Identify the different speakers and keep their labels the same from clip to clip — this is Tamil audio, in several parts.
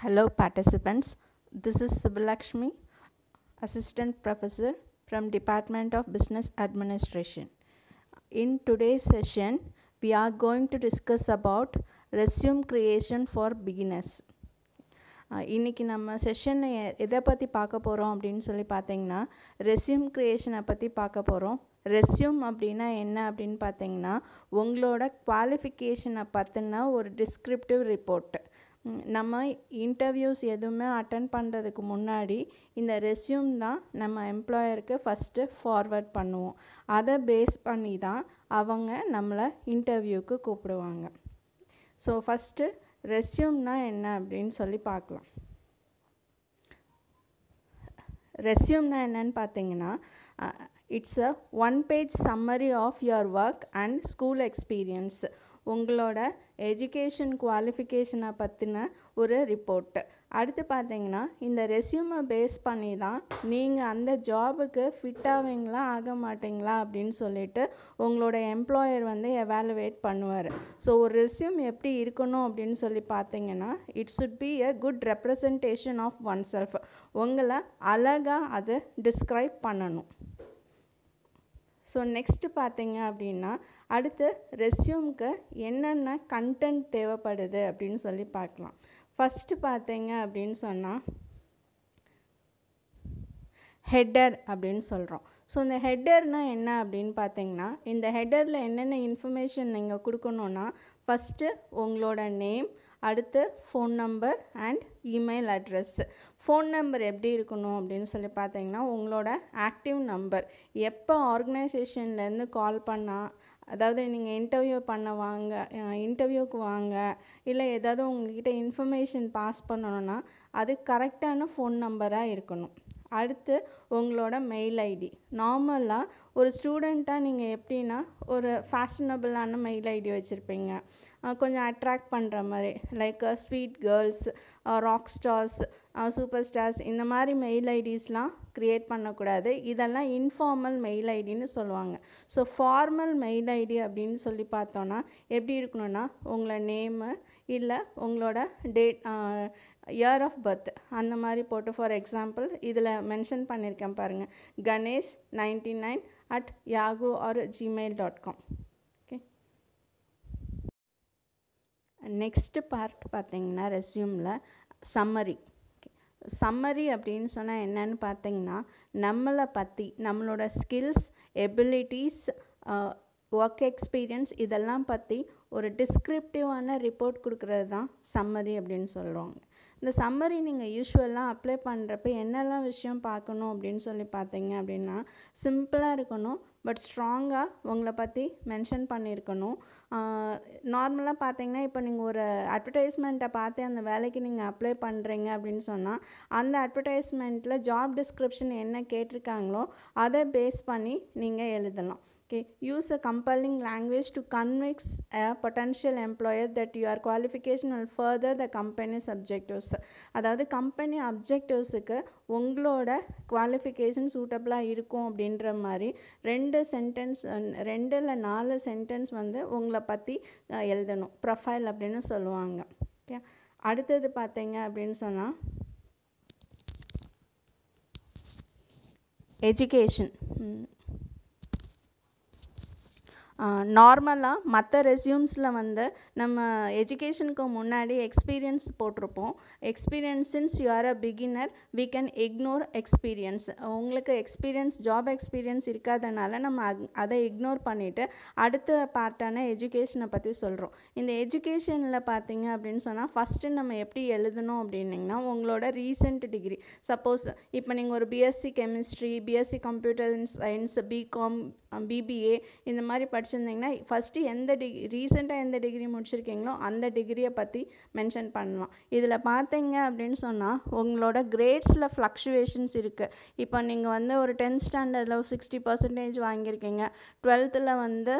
Speaker 1: Hello participants, this is Subbalakshmi, Assistant Professor from Department of Business Administration. In today's session, we are going to discuss about resume creation for beginners. இன்றைக்கி நம்ம செஷனை எதை பற்றி பார்க்க போகிறோம் அப்படின்னு சொல்லி பார்த்தீங்கன்னா ரெசியூம் க்ரியேஷனை பற்றி பார்க்க போகிறோம் ரெஸ்யூம் அப்படின்னா என்ன அப்படின்னு பார்த்தீங்கன்னா உங்களோட குவாலிஃபிகேஷனை பற்றின ஒரு டிஸ்கிரிப்டிவ் ரிப்போர்ட் நம்ம இன்டர்வியூஸ் எதுவுமே அட்டன் பண்ணுறதுக்கு முன்னாடி இந்த ரெஸ்யூம் தான் நம்ம எம்ப்ளாயருக்கு ஃபஸ்ட்டு ஃபார்வர்ட் பண்ணுவோம் அதை பேஸ் பண்ணி தான் அவங்க நம்மளை இன்டர்வியூக்கு கூப்பிடுவாங்க ஸோ ஃபஸ்ட்டு ரெசியூம்னா என்ன அப்படின்னு சொல்லி பார்க்கலாம் ரெசியூம்னா என்னன்னு பார்த்தீங்கன்னா it's a one page summary of your work and school experience உங்களோட எஜுகேஷன் குவாலிஃபிகேஷனை பற்றின ஒரு ரிப்போர்ட்டு அடுத்து பார்த்தீங்கன்னா இந்த ரெஸ்யூமை பேஸ் பண்ணி தான் நீங்கள் அந்த ஜாபுக்கு ஃபிட் ஆவீங்களா ஆக மாட்டிங்களா அப்படின்னு சொல்லிட்டு உங்களோட எம்ப்ளாயர் வந்து எவாலுவேட் பண்ணுவார் ஸோ ஒரு ரெஸ்யூம் எப்படி இருக்கணும் அப்படின்னு சொல்லி பார்த்தீங்கன்னா it should be a good representation of oneself உங்களை அழகாக அதை டிஸ்கிரைப் பண்ணணும் ஸோ நெக்ஸ்ட்டு பார்த்தீங்க அப்படின்னா அடுத்து ரெஸ்யூம்க்கு என்னென்ன கண்டென்ட் தேவைப்படுது அப்படின்னு சொல்லி பார்க்கலாம் ஃபஸ்ட்டு பார்த்தீங்க அப்படின்னு சொன்னால் ஹெட்டர் அப்படின்னு சொல்கிறோம் ஸோ இந்த ஹெட்டர்னால் என்ன அப்படின்னு பார்த்தீங்கன்னா இந்த ஹெட்டரில் என்னென்ன இன்ஃபர்மேஷன் நீங்கள் கொடுக்கணுன்னா ஃபஸ்ட்டு உங்களோட நேம் அடுத்து phone number and email address phone number எப்படி இருக்கணும் அப்படின்னு சொல்லி பார்த்தீங்கன்னா உங்களோட ஆக்டிவ் நம்பர் எப்போ ஆர்கனைசேஷன்லேருந்து கால் பண்ணால் அதாவது நீங்கள் இன்டர்வியூ பண்ண வாங்க இன்டர்வியூக்கு வாங்க இல்லை ஏதாவது உங்கள்கிட்ட இன்ஃபர்மேஷன் பாஸ் பண்ணணும்னா அது கரெக்டான ஃபோன் நம்பராக இருக்கணும் அடுத்து உங்களோட மெயில் ஐடி நார்மலாக ஒரு ஸ்டூடெண்ட்டாக நீங்கள் எப்படின்னா ஒரு ஃபேஷனபிளான மெயில் ஐடி வச்சுருப்பீங்க கொஞ்சம் அட்ராக்ட் பண்ணுற மாதிரி like sweet girls rock stars super stars இந்த மாதிரி மெயில் ஐடிஸ்லாம் க்ரியேட் பண்ணக்கூடாது இதெல்லாம் இன்ஃபார்மல் மெயில் ஐடின்னு சொல்லுவாங்க ஸோ ஃபார்மல் மெயில் ஐடி அப்படின்னு சொல்லி பார்த்தோன்னா எப்படி இருக்கணும்னா உங்களை நேமு இல்லை உங்களோட டேட் இயர் ஆஃப் பர்த் அந்த மாதிரி போட்டு ஃபார் எக்ஸாம்பிள் இதில் மென்ஷன் பண்ணியிருக்கேன் பாருங்கள் Ganesh ninety nine at yahoo or Gmail dot com next part பார்த்திங்கன்னா ரெஸ்யூமில் சம்மரி சம்மரி அப்படின்னு சொன்னால் என்னன்னு பார்த்தீங்கன்னா நம்மளை பற்றி நம்மளோட ஸ்கில்ஸ் எபிலிட்டிஸ் ஒர்க் எக்ஸ்பீரியன்ஸ் இதெல்லாம் பற்றி ஒரு டிஸ்கிரிப்டிவான ரிப்போர்ட் கொடுக்குறது தான் சம்மரி அப்படின்னு சொல்கிறாங்க இந்த சம்மரி நீங்கள் யூஸ்வலாக அப்ளை பண்ணுறப்ப என்னெல்லாம் விஷயம் பார்க்கணும் அப்படின்னு சொல்லி பார்த்தீங்க அப்படின்னா சிம்பிளாக இருக்கணும் பட் ஸ்ட்ராங்காக உங்களை பற்றி மென்ஷன் பண்ணியிருக்கணும் நார்மலாக பார்த்தீங்கன்னா இப்போ நீங்கள் ஒரு அட்வர்டைஸ்மெண்ட்டை பார்த்து அந்த வேலைக்கு நீங்கள் அப்ளை பண்ணுறீங்க அப்படின்னு சொன்னால் அந்த அட்வர்டைஸ்மெண்ட்டில் ஜாப் டிஸ்கிரிப்ஷன் என்ன கேட்டிருக்காங்களோ அதை பேஸ் பண்ணி நீங்கள் எழுதலாம் Okay, use a compelling language to convince a potential employer that your qualification will further the company's objectives. அதாவது கம்பெனி அப்ஜெக்டிவ்ஸுக்கு உங்களோட குவாலிஃபிகேஷன் சூட்டபிளாக இருக்கும் அப்படின்ற மாதிரி ரெண்டு சென்டென்ஸ் ரெண்டு இல்லை நாலு சென்டென்ஸ் வந்து உங்களை பற்றி எழுதணும் ப்ரொஃபைல் அப்படின்னு சொல்லுவாங்க ஓகே அடுத்தது பார்த்தீங்க அப்படின்னு சொன்னால் எஜுகேஷன் நார்மலாக மற்ற ரெஸ்யூம்ஸில் வந்து நம்ம எஜுகேஷனுக்கு முன்னாடி எக்ஸ்பீரியன்ஸ் போட்டிருப்போம் experience since you are a beginner we can ignore experience உங்களுக்கு எக்ஸ்பீரியன்ஸ் ஜாப் எக்ஸ்பீரியன்ஸ் இருக்காதனால நம்ம அதை இக்னோர் பண்ணிவிட்டு அடுத்த பார்ட்டான எஜுகேஷனை பற்றி சொல்கிறோம் இந்த எஜுகேஷனில் பார்த்தீங்க அப்படின்னு சொன்னால் ஃபஸ்ட்டு நம்ம எப்படி எழுதணும் அப்படின்னிங்கன்னா உங்களோட ரீசெண்ட் டிகிரி சப்போஸ் இப்போ நீங்கள் ஒரு BSc chemistry BSc computer science BCom BBA இந்த மாதிரி படி படிச்சிருந்தீங்கன்னா ஃபஸ்ட்டு எந்த டிகிரி ரீசெண்டாக எந்த டிகிரி முடிச்சிருக்கீங்களோ அந்த டிகிரியை பற்றி மென்ஷன் பண்ணலாம் இதில் பார்த்தீங்க அப்படின்னு சொன்னால் உங்களோட கிரேட்ஸில் ஃப்ளக்ஷுவேஷன்ஸ் இருக்குது இப்போ நீங்கள் வந்து ஒரு டென்த் ஸ்டாண்டர்டில் சிக்ஸ்டி பர்சன்டேஜ் வாங்கியிருக்கீங்க டுவெல்த்தில் வந்து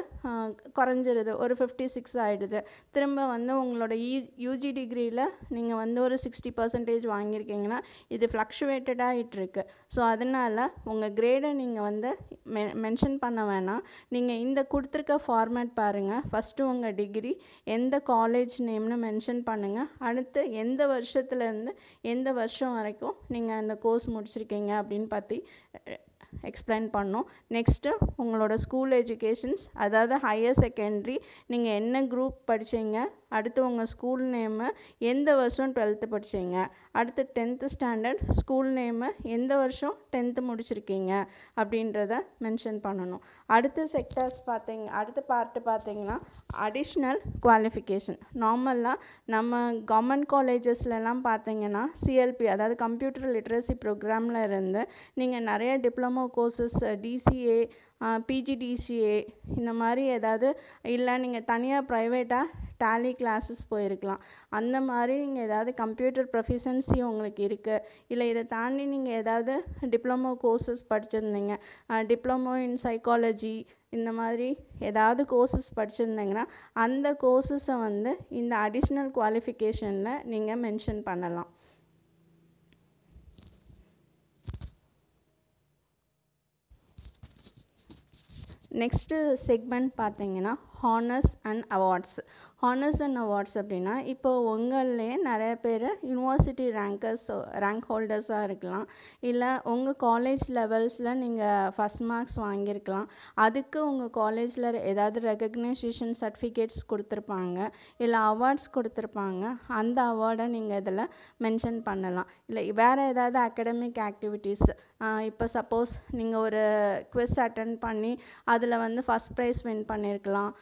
Speaker 1: குறைஞ்சிருது ஒரு ஃபிஃப்டி சிக்ஸ் ஆகிடுது திரும்ப வந்து உங்களோட யூ e, யூஜி டிகிரியில் நீங்கள் வந்து ஒரு சிக்ஸ்டி பர்சன்டேஜ் வாங்கியிருக்கீங்கன்னா இது ஃப்ளக்ஷுவேட்டட் ஆகிட்டுருக்கு ஸோ அதனால் உங்கள் கிரேடை நீங்கள் வந்து மென்ஷன் பண்ண வேணாம் நீங்கள் இந்த கொடுத்த கொடுத்துருக்க ஃபார்மேட் பாருங்கள் ஃபஸ்ட்டு உங்கள் டிகிரி எந்த காலேஜ் நேம்னு மென்ஷன் பண்ணுங்கள் அடுத்து எந்த வருஷத்துலேருந்து எந்த வருஷம் வரைக்கும் நீங்கள் அந்த கோர்ஸ் முடிச்சிருக்கீங்க அப்படின்னு பற்றி எக்ஸ்பிளைன் பண்ணோம் நெக்ஸ்ட்டு உங்களோட ஸ்கூல் எஜுகேஷன்ஸ் அதாவது ஹையர் செகண்டரி நீங்கள் என்ன குரூப் படித்தீங்க அடுத்து உங்கள் ஸ்கூல் நேமு எந்த வருஷம் டுவெல்த்து படித்தீங்க அடுத்து டென்த்து ஸ்டாண்டர்ட் ஸ்கூல் நேமு எந்த வருஷம் டென்த்து முடிச்சிருக்கீங்க அப்படின்றத மென்ஷன் பண்ணணும் அடுத்து செக்டர்ஸ் பார்த்தீங்க அடுத்த பார்ட்டு பார்த்தீங்கன்னா அடிஷ்னல் குவாலிஃபிகேஷன் நார்மலாக நம்ம கவர்மெண்ட் காலேஜஸ்லலாம் பார்த்தீங்கன்னா சிஎல்பி அதாவது கம்ப்யூட்டர் லிட்ரஸி ப்ரோக்ராமில் இருந்து நீங்கள் நிறைய டிப்ளமோ கோர்சஸ் டிசிஏ பிஜிடிசிஏ இந்த மாதிரி ஏதாவது இல்லை நீங்கள் தனியாக ப்ரைவேட்டாக டேலி கிளாஸஸ் போயிருக்கலாம் அந்த மாதிரி நீங்கள் ஏதாவது கம்ப்யூட்டர் ப்ரொஃபிஷன்சி உங்களுக்கு இருக்குது இல்லை இதை தாண்டி நீங்கள் ஏதாவது டிப்ளமோ கோர்சஸ் படிச்சிருந்தீங்க டிப்ளமோ இன் சைக்காலஜி இந்த மாதிரி ஏதாவது கோர்சஸ் படிச்சிருந்தீங்கன்னா அந்த கோர்சஸை வந்து இந்த அடிஷ்னல் குவாலிஃபிகேஷனில் நீங்கள் மென்ஷன் பண்ணலாம் நெக்ஸ்ட்டு செக்மெண்ட் பார்த்தீங்கன்னா honours and awards honours and awards அப்படின்னா இப்போ உங்கள்லேயே நிறைய பேர் யூனிவர்சிட்டி ரேங்கர்ஸ் ரேங்க் ஹோல்டர்ஸாக இருக்கலாம் இல்லை உங்கள் காலேஜ் லெவல்ஸில் நீங்கள் ஃபஸ்ட் மார்க்ஸ் வாங்கியிருக்கலாம் அதுக்கு உங்கள் காலேஜில் ஏதாவது ரெக்கக்னைசேஷன் சர்டிஃபிகேட்ஸ் கொடுத்துருப்பாங்க இல்லை அவார்ட்ஸ் கொடுத்துருப்பாங்க அந்த அவார்டை நீங்கள் இதில் மென்ஷன் பண்ணலாம் இல்லை வேறு ஏதாவது அகடமிக் ஆக்டிவிட்டீஸ் இப்போ சப்போஸ் நீங்கள் ஒரு குவிஸ் அட்டன் பண்ணி அதில் வந்து ஃபஸ்ட் ப்ரைஸ் வின் பண்ணியிருக்கலாம்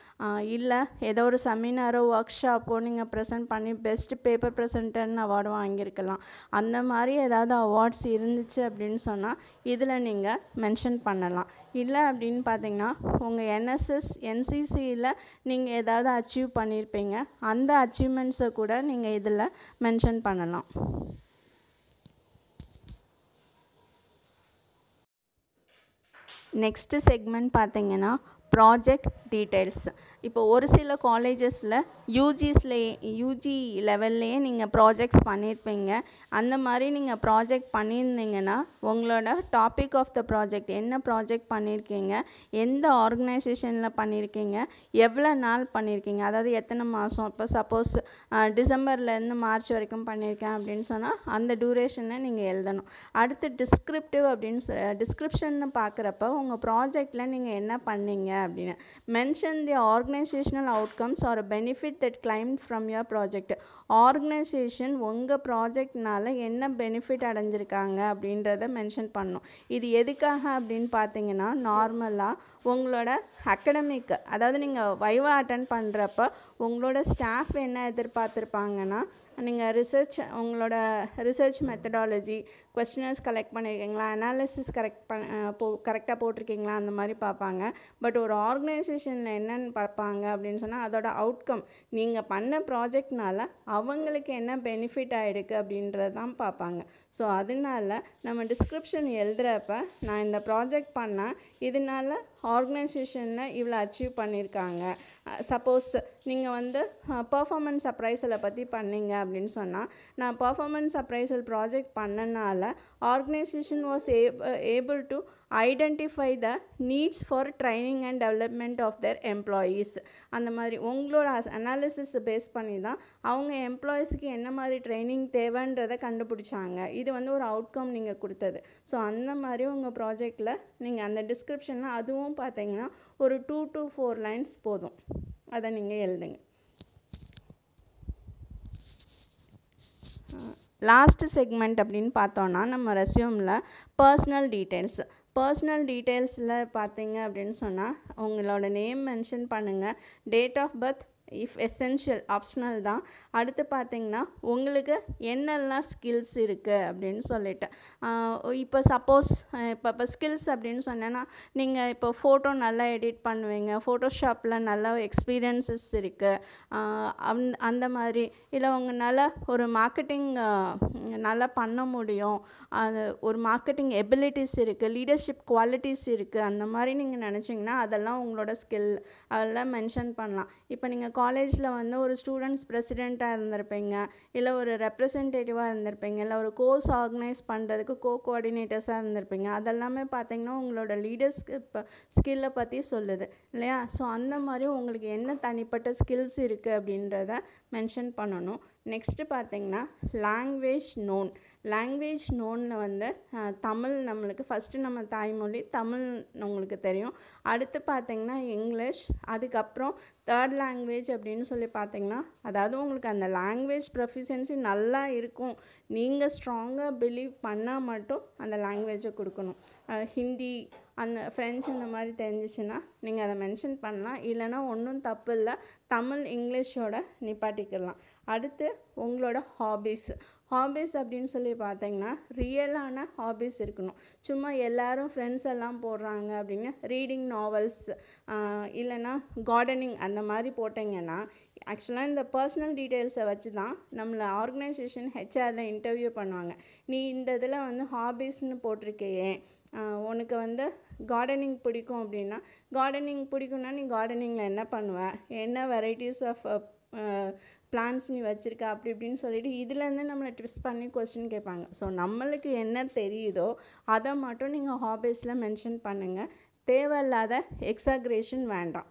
Speaker 1: இல்லை ஏதோ ஒரு செமினாரோ ஒர்க் ஷாப்போ நீங்கள் ப்ரெசென்ட் பண்ணி பெஸ்ட்டு பேப்பர் ப்ரெசென்டர்னு அவார்டு வாங்கியிருக்கலாம் அந்த மாதிரி ஏதாவது அவார்ட்ஸ் இருந்துச்சு அப்படின்னு சொன்னால் இதில் நீங்கள் மென்ஷன் பண்ணலாம் இல்லை அப்படின்னு பார்த்தீங்கன்னா உங்கள் என்எஸ்எஸ் என்சிசியில் நீங்கள் ஏதாவது அச்சீவ் பண்ணியிருப்பீங்க அந்த அச்சீவ்மெண்ட்ஸை கூட நீங்கள் இதில் மென்ஷன் பண்ணலாம் நெக்ஸ்ட்டு செக்மெண்ட் பார்த்தீங்கன்னா project details இப்போ ஒரு சில காலேஜஸில் யூஜிஸ்லேயே யூஜி லெவல்லையே நீங்கள் ப்ராஜெக்ட்ஸ் பண்ணியிருப்பீங்க அந்த மாதிரி நீங்கள் ப்ராஜெக்ட் பண்ணியிருந்தீங்கன்னா உங்களோட டாபிக் ஆஃப் த ப்ராஜெக்ட் என்ன ப்ராஜெக்ட் பண்ணியிருக்கீங்க எந்த ஆர்கனைசேஷனில் பண்ணியிருக்கீங்க எவ்வளோ நாள் பண்ணியிருக்கீங்க அதாவது எத்தனை மாதம் இப்போ சப்போஸ் டிசம்பர்லேருந்து மார்ச் வரைக்கும் பண்ணியிருக்கேன் அப்படின்னு சொன்னால் அந்த டூரேஷனை நீங்கள் எழுதணும் அடுத்து டிஸ்கிரிப்டிவ் அப்படின்னு சொ டிஸ்கிரிப்ஷன் பார்க்குறப்ப உங்கள் ப்ராஜெக்டில் நீங்கள் என்ன பண்ணீங்க அப்படின்னு மென்ஷன் தி ஆர்கனை organisational outcomes or benefit that claim from your project organisation உங்கள் ப்ராஜெக்ட்னால என்ன பெனிஃபிட் அடைஞ்சிருக்காங்க அப்படின்றத மென்ஷன் பண்ணும் இது எதுக்காக அப்படின்னு பார்த்தீங்கன்னா நார்மலாக உங்களோட அக்கடமிக் அதாவது நீங்கள் வைவா அட்டன் பண்ணுறப்ப உங்களோட ஸ்டாஃப் என்ன எதிர்பார்த்துருப்பாங்கன்னா நீங்கள் ரிசர்ச் உங்களோட ரிசர்ச் மெத்தடாலஜி கொஸ்டினர்ஸ் கலெக்ட் பண்ணியிருக்கீங்களா அனாலிசிஸ் கரெக்ட் பண்ண போ கரெக்டாக போட்டிருக்கீங்களா அந்த மாதிரி பார்ப்பாங்க பட் ஒரு ஆர்கனைசேஷனில் என்னென்னு பார்ப்பாங்க அப்படின்னு சொன்னால் அதோட அவுட்கம் நீங்கள் பண்ண ப்ராஜெக்ட்னால அவங்களுக்கு என்ன பெனிஃபிட் ஆகிருக்கு அப்படின்றது தான் பார்ப்பாங்க ஸோ அதனால நம்ம டிஸ்கிரிப்ஷன் எழுதுகிறப்ப நான் இந்த ப்ராஜெக்ட் பண்ணால் இதனால் ஆர்கனைசேஷனில் இவ்வளோ அச்சீவ் பண்ணியிருக்காங்க சப்போஸ் நீங்கள் வந்து பர்ஃபாமன்ஸ் அப்ரைசலை பற்றி பண்ணீங்க அப்படின்னு சொன்னால் நான் பர்ஃபாமன்ஸ் அப்ரைசல் ப்ராஜெக்ட் பண்ணனால organisation was able to identify the needs for training and development of their employees அந்த மாதிரி உங்களோட அனாலிசிஸ் பேஸ் பண்ணி தான் அவங்க எம்ப்ளாயீஸ்க்கு என்ன மாதிரி ட்ரைனிங் தேவைன்றதை கண்டுபிடிச்சாங்க இது வந்து ஒரு அவுட்கம் நீங்கள் கொடுத்தது ஸோ அந்த மாதிரி உங்கள் ப்ராஜெக்டில் நீங்கள் அந்த டிஸ்கிரிப்ஷனில் அதுவும் பார்த்தீங்கன்னா ஒரு டூ டு ஃபோர் லைன்ஸ் போதும் அதை நீங்கள் எழுதுங்க லாஸ்ட்டு செக்மெண்ட் அப்படின்னு பார்த்தோன்னா நம்ம ரெசியூமில் பர்சனல் டீட்டெயில்ஸ் பர்சனல் டீட்டெயில்ஸில் பார்த்தீங்க அப்படின்னு சொன்னால் உங்களோட நேம் மென்ஷன் பண்ணுங்கள் date of birth if essential optional தான் அடுத்து பார்த்திங்கன்னா உங்களுக்கு என்னெல்லாம் ஸ்கில்ஸ் இருக்குது அப்படின்னு சொல்லிட்டு இப்போ சப்போஸ் இப்போ இப்போ ஸ்கில்ஸ் அப்படின்னு சொன்னேன்னா நீங்கள் இப்போ ஃபோட்டோ நல்லா எடிட் பண்ணுவீங்க ஃபோட்டோஷாப்பில் நல்லா எக்ஸ்பீரியன்சஸ் இருக்குது அந் அந்த மாதிரி இல்லை உங்களால் ஒரு மார்க்கெட்டிங் நல்லா பண்ண முடியும் அது ஒரு மார்க்கெட்டிங் எபிலிட்டிஸ் இருக்குது லீடர்ஷிப் குவாலிட்டிஸ் இருக்குது அந்த மாதிரி நீங்கள் நினச்சிங்கன்னா அதெல்லாம் உங்களோட ஸ்கில் அதெல்லாம் மென்ஷன் பண்ணலாம் இப்போ நீங்கள் காலேஜில் வந்து ஒரு ஸ்டூடெண்ட்ஸ் ப்ரெசிடெண்ட்டாக இருந்திருப்பீங்க இல்லை ஒரு ரெப்ரசன்டேட்டிவாக இருந்திருப்பீங்க இல்லை ஒரு கோர்ஸ் ஆர்கனைஸ் பண்ணுறதுக்கு கோ கோஆர்டினேட்டர்ஸாக இருந்திருப்பீங்க அதெல்லாமே பார்த்திங்கன்னா உங்களோட லீடர்ஸ்க்கு இப்போ ஸ்கில்லை பற்றி சொல்லுது இல்லையா ஸோ அந்த மாதிரி உங்களுக்கு என்ன தனிப்பட்ட ஸ்கில்ஸ் இருக்குது அப்படின்றத மென்ஷன் பண்ணணும் நெக்ஸ்ட்டு பார்த்திங்கன்னா லாங்குவேஜ் நோன் லாங்குவேஜ் நோனில் வந்து தமிழ் நம்மளுக்கு ஃபஸ்ட்டு நம்ம தாய்மொழி தமிழ் உங்களுக்கு தெரியும் அடுத்து பார்த்திங்கன்னா இங்கிலீஷ் அதுக்கப்புறம் தேர்ட் லாங்குவேஜ் அப்படின்னு சொல்லி பார்த்திங்கன்னா அதாவது உங்களுக்கு அந்த லாங்குவேஜ் ப்ரொஃபிஷியன்சி நல்லா இருக்கும் நீங்கள் ஸ்ட்ராங்காக பிலீவ் பண்ணால் மட்டும் அந்த லாங்குவேஜை கொடுக்கணும் ஹிந்தி அந்த ஃப்ரெஞ்சு இந்த மாதிரி தெரிஞ்சிச்சுன்னா நீங்கள் அதை மென்ஷன் பண்ணலாம் இல்லைனா ஒன்றும் தப்பு இல்லை தமிழ் இங்கிலீஷோட நிப்பாட்டிக்கிடலாம் அடுத்து உங்களோட ஹாபீஸ் ஹாபீஸ் அப்படின்னு சொல்லி பார்த்தீங்கன்னா ரியலான ஹாபீஸ் இருக்கணும் சும்மா எல்லோரும் ஃப்ரெண்ட்ஸ் எல்லாம் போடுறாங்க அப்படின்னா ரீடிங் நாவல்ஸ் இல்லைன்னா கார்டனிங் அந்த மாதிரி போட்டிங்கன்னா ஆக்சுவலாக இந்த பர்சனல் டீட்டெயில்ஸை வச்சு தான் நம்மளை ஆர்கனைசேஷன் ஹெச்ஆரில் இன்டர்வியூ பண்ணுவாங்க நீ இந்த இதில் வந்து ஹாபீஸ்னு போட்டிருக்கையே உனக்கு வந்து கார்டனிங் பிடிக்கும் அப்படின்னா கார்டனிங் பிடிக்கும்னா நீ கார்டனிங்கில் என்ன பண்ணுவ என்ன வெரைட்டிஸ் ஆஃப் பிளான்ஸ் நீ வச்சுருக்க அப்படி இப்படின்னு சொல்லிட்டு இதுலேருந்து நம்மளை ட்விஸ்ட் பண்ணி கொஸ்டின் கேட்பாங்க ஸோ நம்மளுக்கு என்ன தெரியுதோ அதை மட்டும் நீங்கள் ஹாபீஸில் மென்ஷன் பண்ணுங்கள் தேவையில்லாத எக்ஸாக்ரேஷன் வேண்டாம்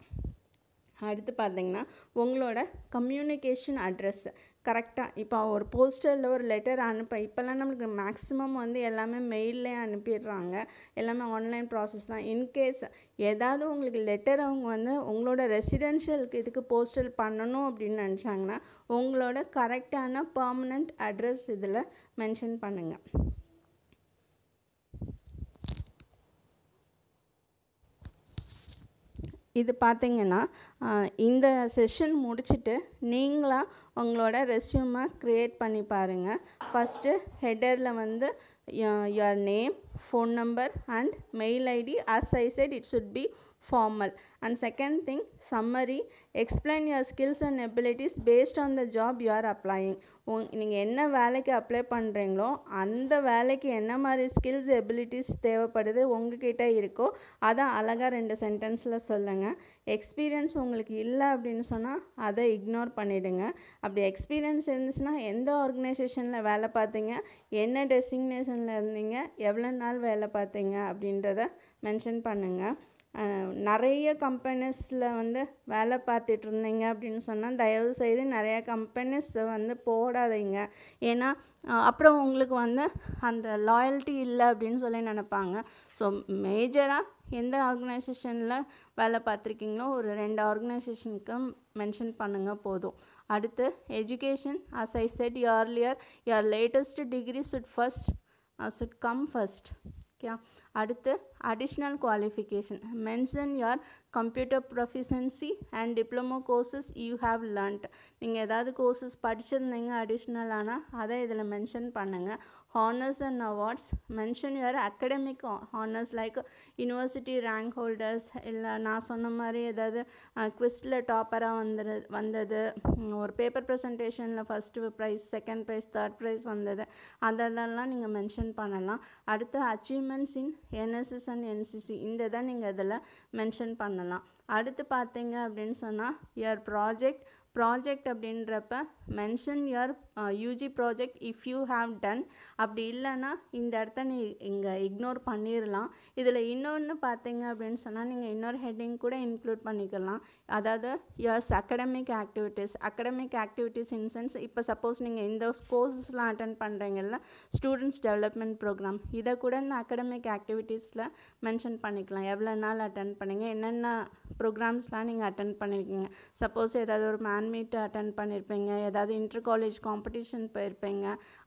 Speaker 1: அடுத்து பார்த்தீங்கன்னா உங்களோட கம்யூனிகேஷன் அட்ரஸ் கரெக்டாக இப்போ ஒரு போஸ்டரில் ஒரு லெட்டர் அனுப்ப இப்போல்லாம் நம்மளுக்கு மேக்ஸிமம் வந்து எல்லாமே மெயிலே அனுப்பிடுறாங்க எல்லாமே ஆன்லைன் ப்ராசஸ் தான் இன்கேஸ் ஏதாவது உங்களுக்கு லெட்டர் அவங்க வந்து உங்களோட ரெசிடென்ஷியலுக்கு இதுக்கு போஸ்டல் பண்ணணும் அப்படின்னு நினச்சாங்கன்னா உங்களோட கரெக்டான பர்மனண்ட் அட்ரஸ் இதில் மென்ஷன் பண்ணுங்கள் இது பார்த்தீங்கன்னா இந்த செஷன் முடிச்சுட்டு நீங்களாக உங்களோட ரெஸ்யூமை க்ரியேட் பண்ணி பாருங்கள் ஃபஸ்ட்டு ஹெடரில் வந்து your name phone number and mail ID as I said it should be formal. And second thing, summary, explain your skills and abilities based on the job you are applying. நீங்கள் என்ன வேலைக்கு அப்ளை பண்ணுறீங்களோ அந்த வேலைக்கு என்ன மாதிரி ஸ்கில்ஸ் எபிலிட்டிஸ் தேவைப்படுது உங்ககிட்ட இருக்கோ அதை அழகாக ரெண்டு சென்டென்ஸில் சொல்லுங்கள் எக்ஸ்பீரியன்ஸ் உங்களுக்கு இல்லை அப்படின்னு சொன்னால் அதை இக்னோர் பண்ணிவிடுங்க அப்படி எக்ஸ்பீரியன்ஸ் இருந்துச்சுன்னா எந்த ஆர்கனைசேஷனில் வேலை பார்த்தீங்க என்ன டெஸ்டினேஷனில் இருந்தீங்க எவ்வளோ நாள் வேலை பார்த்தீங்க அப்படின்றத மென்ஷன் பண்ணுங்கள் நிறைய கம்பெனிஸில் வந்து வேலை பார்த்துட்டு இருந்தீங்க அப்படின்னு சொன்னால் தயவு செய்து நிறையா கம்பெனிஸை வந்து போடாதீங்க ஏன்னா அப்புறம் உங்களுக்கு வந்து அந்த லாயல்ட்டி இல்லை அப்படின்னு சொல்லி நினப்பாங்க ஸோ மேஜராக எந்த ஆர்கனைசேஷனில் வேலை பார்த்துருக்கீங்களோ ஒரு ரெண்டு ஆர்கனைசேஷனுக்கு மென்ஷன் பண்ணுங்கள் போதும் அடுத்து education as I said earlier your latest degree should first should come first okay அடுத்து additional qualification mention your computer proficiency and diploma courses you have learnt நீங்கள் ஏதாவது கோர்சஸ் படிச்சிருந்தீங்க அடிஷ்னலானால் அதை இதில் மென்ஷன் பண்ணுங்கள் honours and awards mention your academic honours like university rank holders இல்லை நான் சொன்ன மாதிரி ஏதாவது குவிஸ்டில் டாப்பராக வந்துரு வந்தது ஒரு பேப்பர் ப்ரெசன்டேஷனில் first prize second prize third prize வந்தது அதெல்லாம் நீங்கள் மென்ஷன் பண்ணலாம் அடுத்து achievements in NSS and NCC இந்த தான் நீங்கள் இதில் மென்ஷன் பண்ணலாம் அடுத்து பார்த்தீங்க அப்படின்னு சொன்னால் யுவர் ப்ராஜெக்ட் ப்ராஜெக்ட் அப்படின்றப்ப mention your UG project if you have done அப்படி இல்லைன்னா இந்த இடத்த நீ இங்கே இக்னோர் பண்ணிடலாம் இதில் இன்னொன்று பார்த்தீங்க அப்படின்னு சொன்னால் நீங்கள் இன்னொரு ஹெட்டிங் கூட இன்க்ளூட் பண்ணிக்கலாம் அதாவது yours academic activities academic activities in sense இப்போ சப்போஸ் நீங்கள் இந்த கோர்ஸஸ்லாம் அட்டன் பண்ணுறீங்கல்ல ஸ்டூடெண்ட்ஸ் டெவலப்மெண்ட் ப்ரோக்ராம் இதை கூட இந்த அகடமிக் ஆக்டிவிட்டீஸில் மென்ஷன் பண்ணிக்கலாம் எவ்வளோ நாள் அட்டன் பண்ணிங்க என்னென்ன ப்ரோக்ராம்ஸ்லாம் நீங்கள் அட்டன் பண்ணியிருக்கீங்க சப்போஸ் ஏதாவது ஒரு மேன்மீட் அட்டன் பண்ணியிருப்பீங்க ஏதாவது இன்டர் காலேஜ் காம்படிஷன் போயிருப்பீங்க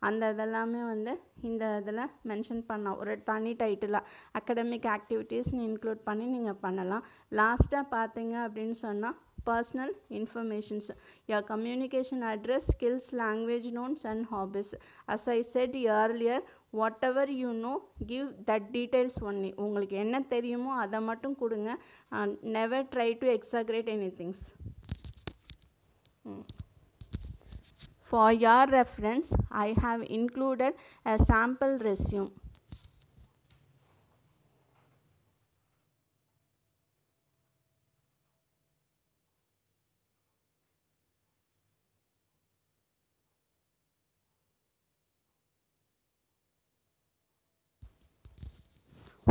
Speaker 1: அந்த இதெல்லாமே வந்து இந்த இதில் மென்ஷன் பண்ணலாம் ஒரு தனி டைட்டிலாக அகடமிக் ஆக்டிவிட்டீஸ்னு இன்க்ளூட் பண்ணி நீங்கள் பண்ணலாம் லாஸ்ட்டாக பார்த்தீங்க அப்படின்னு சொன்னால் personal informations your communication address skills language knowns and hobbies as I said earlier whatever you know give that details only உங்களுக்கு என்ன தெரியுமோ அதை மட்டும் கொடுங்க never try to exaggerate any things For your reference, I have included a sample resume.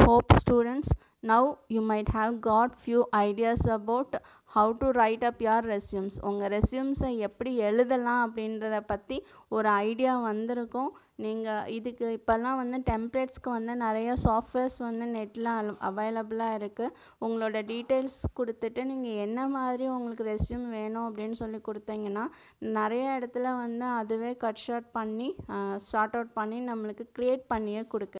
Speaker 1: hope students now you might have got few ideas about how to write up your resumes உங்கள் ரெசியூம்ஸை எப்படி எழுதலாம் அப்படின்றத பற்றி ஒரு ஐடியா வந்திருக்கும் நீங்கள் இதுக்கு இப்போல்லாம் வந்து டெம்ப்ளேட்ஸ்க்கு வந்து நிறைய சாஃப்ட்வேர்ஸ் வந்து நெட்டில் அவைலபிளாக இருக்குது உங்களோட டீட்டெயில்ஸ் கொடுத்துட்டு நீங்கள் என்ன மாதிரி உங்களுக்கு ரெஸ்யூம் வேணும் அப்படின்னு சொல்லி கொடுத்தீங்கன்னா நிறைய இடத்துல வந்து அதுவே கட் ஷார்ட் பண்ணி ஷார்ட் அவுட் பண்ணி நம்மளுக்கு க்ரியேட் பண்ணியே கொடுக்கு